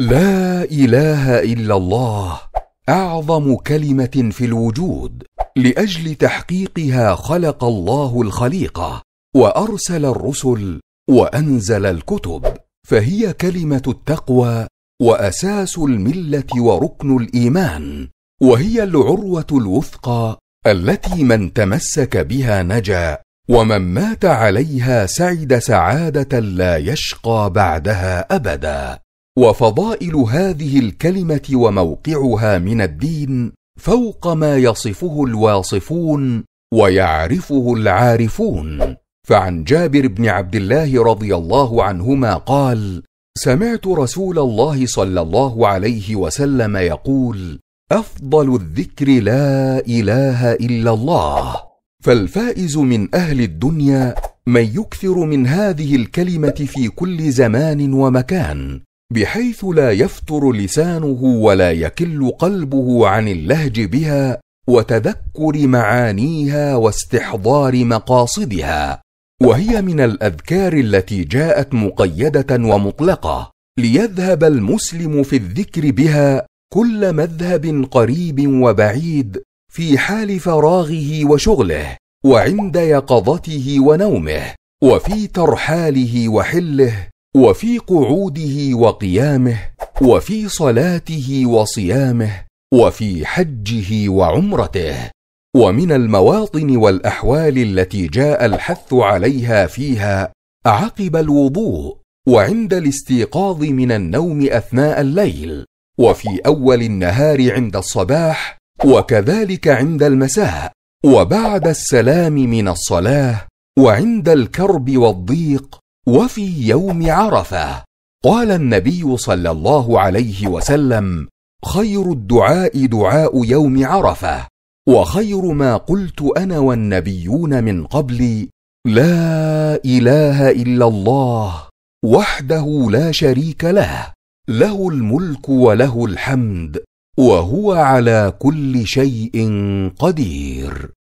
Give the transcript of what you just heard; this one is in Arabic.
لا اله الا الله اعظم كلمه في الوجود لاجل تحقيقها خلق الله الخليقه وارسل الرسل وانزل الكتب فهي كلمه التقوى واساس المله وركن الايمان وهي العروه الوثقى التي من تمسك بها نجا ومن مات عليها سعد سعاده لا يشقى بعدها ابدا وفضائل هذه الكلمه وموقعها من الدين فوق ما يصفه الواصفون ويعرفه العارفون فعن جابر بن عبد الله رضي الله عنهما قال سمعت رسول الله صلى الله عليه وسلم يقول افضل الذكر لا اله الا الله فالفائز من اهل الدنيا من يكثر من هذه الكلمه في كل زمان ومكان بحيث لا يفتر لسانه ولا يكل قلبه عن اللهج بها وتذكر معانيها واستحضار مقاصدها وهي من الاذكار التي جاءت مقيده ومطلقه ليذهب المسلم في الذكر بها كل مذهب قريب وبعيد في حال فراغه وشغله وعند يقظته ونومه وفي ترحاله وحله وفي قعوده وقيامه وفي صلاته وصيامه وفي حجه وعمرته ومن المواطن والاحوال التي جاء الحث عليها فيها عقب الوضوء وعند الاستيقاظ من النوم اثناء الليل وفي اول النهار عند الصباح وكذلك عند المساء وبعد السلام من الصلاه وعند الكرب والضيق وفي يوم عرفه قال النبي صلى الله عليه وسلم خير الدعاء دعاء يوم عرفه وخير ما قلت انا والنبيون من قبلي لا اله الا الله وحده لا شريك له له الملك وله الحمد وهو على كل شيء قدير